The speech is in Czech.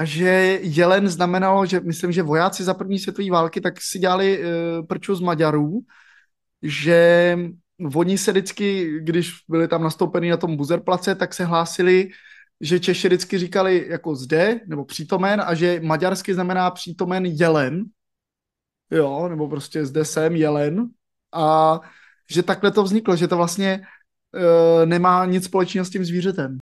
a že jelen znamenalo, že myslím, že vojáci za první světové války tak si dělali uh, prču z Maďarů, že oni se vždycky, když byli tam nastoupeni na tom buzerplace, tak se hlásili, že Češi vždycky říkali jako zde, nebo přítomen, a že maďarsky znamená přítomen jelen, jo, nebo prostě zde jsem jelen, a že takhle to vzniklo, že to vlastně e, nemá nic společného s tím zvířetem.